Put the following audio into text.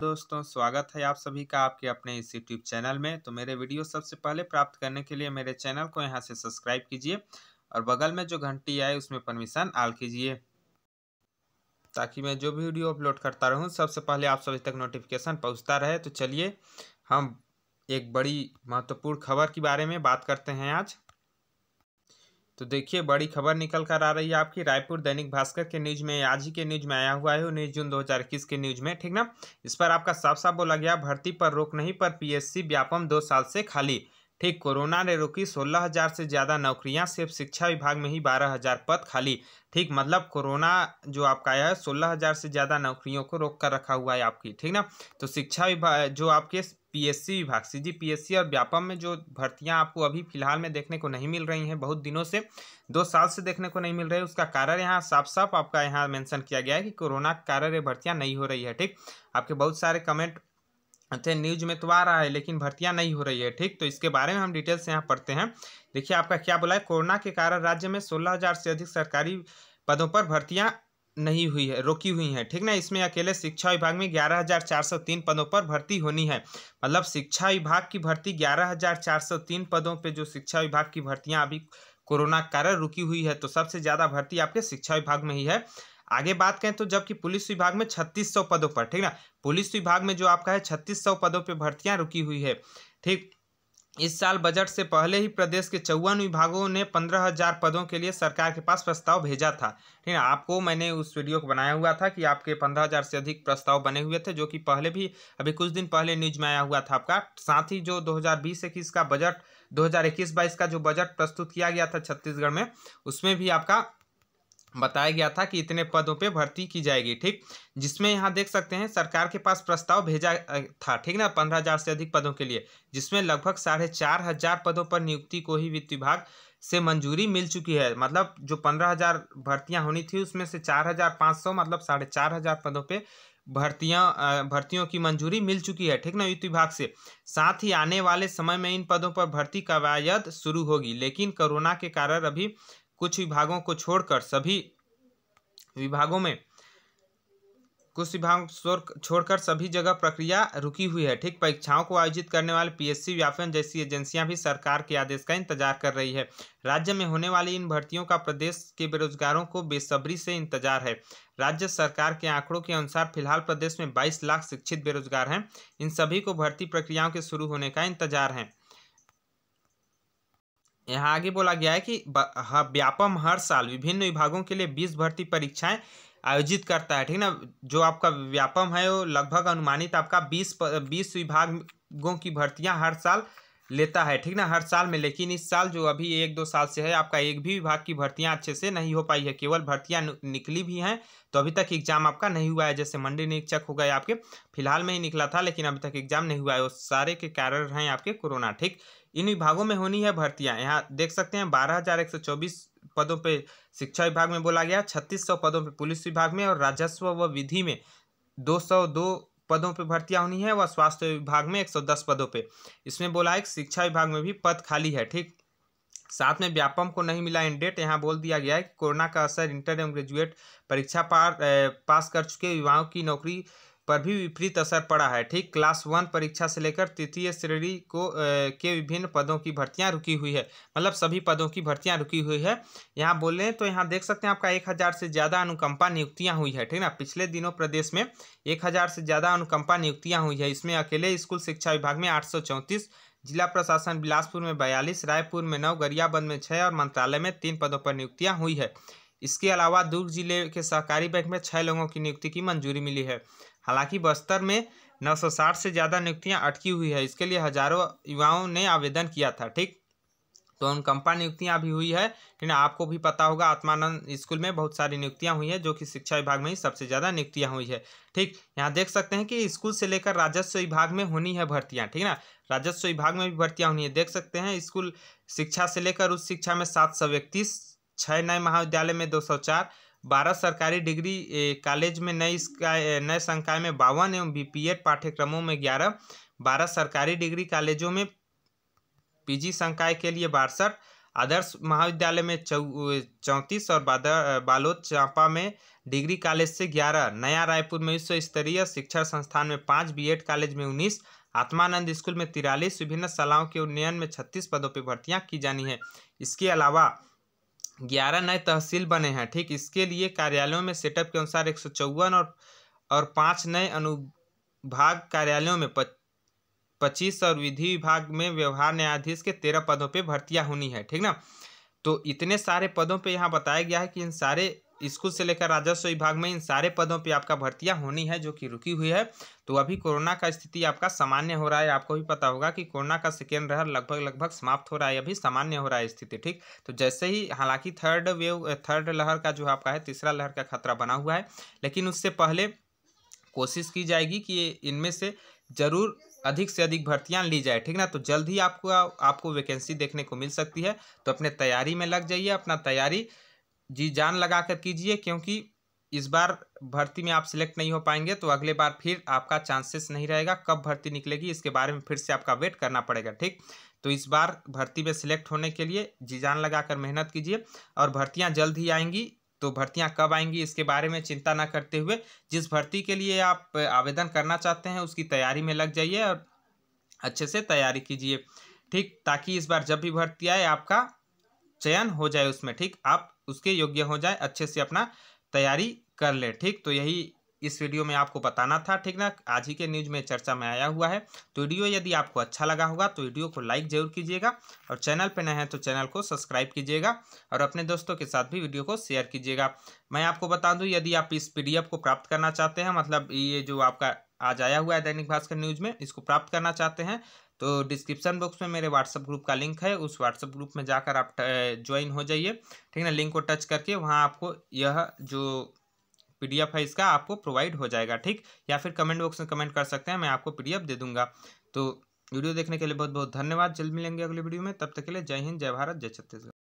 दोस्तों स्वागत है आप सभी का आपके अपने इस यूट्यूब चैनल में तो मेरे वीडियो सबसे पहले प्राप्त करने के लिए मेरे चैनल को यहाँ से सब्सक्राइब कीजिए और बगल में जो घंटी आए उसमें परमिशन आल कीजिए ताकि मैं जो भी वीडियो अपलोड करता रहूँ सबसे पहले आप सभी तक नोटिफिकेशन पहुँचता रहे तो चलिए हम एक बड़ी महत्वपूर्ण खबर के बारे में बात करते हैं आज तो देखिए बड़ी खबर निकल कर आ रही है आपकी रायपुर दैनिक भास्कर के न्यूज में आज ही के न्यूज में आया हुआ है उन्नीस जून 2021 के न्यूज में ठीक ना इस पर आपका साफ साफ बोला गया भर्ती पर रोक नहीं पर पीएससी व्यापम दो साल से खाली ठीक कोरोना ने रोकी सोलह हजार से ज़्यादा नौकरियां सिर्फ शिक्षा विभाग में ही बारह हजार पद खाली ठीक मतलब कोरोना जो आपका आया है सोलह हजार से ज़्यादा नौकरियों को रोक कर रखा हुआ है आपकी ठीक ना तो शिक्षा विभाग जो आपके पीएससी विभाग सी जी पीएससी और व्यापम में जो भर्तियां आपको अभी फिलहाल में देखने को नहीं मिल रही हैं बहुत दिनों से दो साल से देखने को नहीं मिल रही है उसका कारण यहाँ साफ साफ आपका यहाँ मेंशन किया गया है कि कोरोना के कारण ये भर्तियाँ नहीं हो रही है ठीक आपके बहुत सारे कमेंट थे न्यूज में तो आ रहा है लेकिन भर्तियां नहीं हो रही है ठीक तो इसके बारे में हम डिटेल से यहाँ पढ़ते हैं देखिए आपका क्या बोला है कोरोना के कारण राज्य में सोलह हजार से अधिक सरकारी पदों पर भर्तियां नहीं हुई है रोकी हुई है ठीक ना इसमें अकेले शिक्षा विभाग में ग्यारह हजार चार सौ तीन पदों पर भर्ती होनी है मतलब शिक्षा विभाग की भर्ती ग्यारह हजार चार सौ तीन पदों पे जो शिक्षा विभाग की भर्तियां अभी कोरोना कारण रुकी हुई है तो सबसे ज़्यादा भर्ती आपके शिक्षा विभाग में ही है आगे बात करें तो जबकि पुलिस विभाग में छत्तीस सौ पदों पर ठीक ना पुलिस विभाग में जो आपका है छत्तीस सौ पदों पर भर्तियां रुकी हुई है ठीक इस साल बजट से पहले ही प्रदेश के चौवन विभागों ने पंद्रह हजार पदों के लिए सरकार के पास प्रस्ताव भेजा था ठीक है आपको मैंने उस वीडियो को बनाया हुआ था कि आपके पंद्रह हजार से अधिक प्रस्ताव बने हुए थे जो कि पहले भी अभी कुछ दिन पहले न्यूज में आया हुआ था आपका साथ ही जो 2020 इक्कीस का बजट 2021 हजार का जो बजट प्रस्तुत किया गया था छत्तीसगढ़ में उसमें भी आपका बताया गया था कि इतने पदों पे भर्ती की जाएगी ठीक जिसमें यहाँ देख सकते हैं सरकार के पास प्रस्ताव भेजा था ठीक ना पंद्रह हज़ार से अधिक पदों के लिए जिसमें लगभग साढ़े चार हज़ार पदों पर नियुक्ति को ही वित्त विभाग से मंजूरी मिल चुकी है मतलब जो पंद्रह हज़ार भर्तियाँ होनी थी उसमें से चार हज़ार पाँच सौ मतलब साढ़े चार हज़ार पदों पर भर्तियाँ भर्तियों की मंजूरी मिल चुकी है ठीक ना वित्त विभाग से साथ ही आने वाले समय में इन पदों पर भर्ती कवायद शुरू होगी लेकिन कोरोना के कारण अभी कुछ विभागों को छोड़कर सभी विभागों में कुछ विभाग छोड़कर सभी जगह प्रक्रिया रुकी हुई है ठीक परीक्षाओं को आयोजित करने वाले पीएससी व्यापन जैसी एजेंसियां भी सरकार के आदेश का इंतजार कर रही है राज्य में होने वाली इन भर्तियों का प्रदेश के बेरोजगारों को बेसब्री से इंतजार है राज्य सरकार के आंकड़ों के अनुसार फिलहाल प्रदेश में बाईस लाख शिक्षित बेरोजगार हैं इन सभी को भर्ती प्रक्रियाओं के शुरू होने का इंतजार है यहाँ आगे बोला गया है कि व्यापम हर साल विभिन्न विभागों के लिए बीस भर्ती परीक्षाएं आयोजित करता है ठीक ना जो आपका व्यापम है वो लगभग अनुमानित आपका बीस बीस विभागों की भर्तियां हर साल लेता है ठीक ना हर साल में लेकिन इस साल जो अभी एक दो साल से है आपका एक भी विभाग की भर्तियां अच्छे से नहीं हो पाई है केवल भर्तियां निकली भी हैं तो अभी तक एग्जाम आपका नहीं हुआ है जैसे मंडी निरीक्षक हो गए आपके फिलहाल में ही निकला था लेकिन अभी तक एग्जाम नहीं हुआ है वो सारे के कारण हैं आपके कोरोना ठीक इन विभागों में होनी है भर्तियाँ यहाँ देख सकते हैं बारह पदों पर शिक्षा विभाग में बोला गया छत्तीस पदों पर पुलिस विभाग में और राजस्व व विधि में दो पदों पे भर्तियां होनी है व स्वास्थ्य विभाग में 110 पदों पे इसमें बोला है कि शिक्षा विभाग में भी पद खाली है ठीक साथ में व्यापम को नहीं मिला इंडेट यहाँ बोल दिया गया है कि कोरोना का असर इंटर एवं ग्रेजुएट परीक्षा पार पास कर चुके युवाओं की नौकरी पर भी विपरीत असर पड़ा है ठीक क्लास वन परीक्षा से लेकर तृतीय श्रेणी को ए, के विभिन्न पदों की भर्तियां रुकी हुई है मतलब सभी पदों की भर्तियां रुकी हुई है यहाँ बोलें तो यहाँ देख सकते हैं आपका एक हज़ार से ज़्यादा अनुकंपा नियुक्तियाँ हुई है ठीक ना पिछले दिनों प्रदेश में एक हज़ार से ज़्यादा अनुकंपा नियुक्तियाँ हुई है इसमें अकेले स्कूल शिक्षा विभाग में आठ जिला प्रशासन बिलासपुर में बयालीस रायपुर में नौ गरियाबंद में छः और मंत्रालय में तीन पदों पर नियुक्तियाँ हुई है इसके अलावा दुर्ग जिले के सहकारी बैंक में छः लोगों की नियुक्ति की मंजूरी मिली है हालांकि बस्तर में 960 से ज़्यादा नियुक्तियां अटकी हुई है इसके लिए हजारों युवाओं ने आवेदन किया था ठीक तो अनुकंपा नियुक्तियां भी हुई है लेकिन आपको भी पता होगा आत्मानंद स्कूल में बहुत सारी नियुक्तियां हुई है जो कि शिक्षा विभाग में ही सबसे ज़्यादा नियुक्तियां हुई है ठीक यहाँ देख सकते हैं कि स्कूल से लेकर राजस्व विभाग में होनी है भर्तियाँ ठीक ना राजस्व विभाग में भी भर्तियाँ होनी है देख सकते हैं स्कूल शिक्षा से लेकर उच्च शिक्षा में सात सौ छः नए महाविद्यालय में दो सौ चार बारह सरकारी डिग्री कॉलेज में नए नए संकाय में बावन एवं बी पाठ्यक्रमों में ग्यारह बारह सरकारी डिग्री कॉलेजों में पीजी संकाय के लिए बासठ आदर्श महाविद्यालय में चौ चौंतीस और बालोद चांपा में डिग्री कॉलेज से ग्यारह नया रायपुर में विश्व स्तरीय शिक्षा संस्थान में पाँच बी कॉलेज में उन्नीस आत्मानंद स्कूल में तिरालीस विभिन्न शालाओं के उन्नयन में छत्तीस पदों पर भर्तियां की जानी है इसके अलावा ग्यारह नए तहसील बने हैं ठीक इसके लिए कार्यालयों में सेटअप के अनुसार एक सौ चौवन और और पाँच नए अनुभाग कार्यालयों में पच्चीस और विधि विभाग में व्यवहार न्यायाधीश के तेरह पदों पे भर्तियां होनी है ठीक ना तो इतने सारे पदों पे यहाँ बताया गया है कि इन सारे स्कूल से लेकर राजस्व विभाग में इन सारे पदों पे आपका भर्तियां होनी है जो कि रुकी हुई है तो अभी कोरोना का स्थिति आपका सामान्य हो रहा है आपको भी पता होगा कि कोरोना का सेकेंड लहर लगभग लगभग समाप्त हो रहा है अभी सामान्य हो रहा है स्थिति ठीक तो जैसे ही हालांकि थर्ड वेव थर्ड लहर का जो आपका है तीसरा लहर का खतरा बना हुआ है लेकिन उससे पहले कोशिश की जाएगी कि इनमें से ज़रूर अधिक से अधिक भर्तियां ली जाए ठीक ना तो जल्द ही आपको आपको वैकेंसी देखने को मिल सकती है तो अपने तैयारी में लग जाइए अपना तैयारी जी जान लगा कर कीजिए क्योंकि इस बार भर्ती में आप सिलेक्ट नहीं हो पाएंगे तो अगले बार फिर आपका चांसेस नहीं रहेगा कब भर्ती निकलेगी इसके बारे में फिर से आपका वेट करना पड़ेगा ठीक तो इस बार भर्ती में सिलेक्ट होने के लिए जी जान लगा कर मेहनत कीजिए और भर्तियाँ जल्द ही आएंगी तो भर्तियाँ कब आएंगी इसके बारे में चिंता ना करते हुए जिस भर्ती के लिए आप आवेदन करना चाहते हैं उसकी तैयारी में लग जाइए और अच्छे से तैयारी कीजिए ठीक ताकि इस बार जब भी भर्ती आए आपका चयन हो जाए उसमें ठीक आप उसके योग्य हो जाए अच्छे से अपना तैयारी कर ले ठीक तो यही इस वीडियो में आपको बताना था ठीक ना आज ही के न्यूज में चर्चा में आया हुआ है तो वीडियो यदि आपको अच्छा लगा होगा तो वीडियो को लाइक जरूर कीजिएगा और चैनल पर नए हैं तो चैनल को सब्सक्राइब कीजिएगा और अपने दोस्तों के साथ भी वीडियो को शेयर कीजिएगा मैं आपको बता दूं यदि आप इस पी को प्राप्त करना चाहते हैं मतलब ये जो आपका आज आया हुआ है दैनिक भास्कर न्यूज में इसको प्राप्त करना चाहते हैं तो डिस्क्रिप्शन बॉक्स में मेरे व्हाट्सअप ग्रुप का लिंक है उस व्हाट्सअप ग्रुप में जाकर आप ज्वाइन हो जाइए ठीक है ना लिंक को टच करके वहाँ आपको यह जो पीडीएफ है इसका आपको प्रोवाइड हो जाएगा ठीक या फिर कमेंट बॉक्स में कमेंट कर सकते हैं मैं आपको पीडीएफ दे दूंगा तो वीडियो देखने के लिए बहुत बहुत धन्यवाद जल्द मिलेंगे अगली वीडियो में तब तक के लिए जय हिंद जय भारत जय छत्तीसगढ़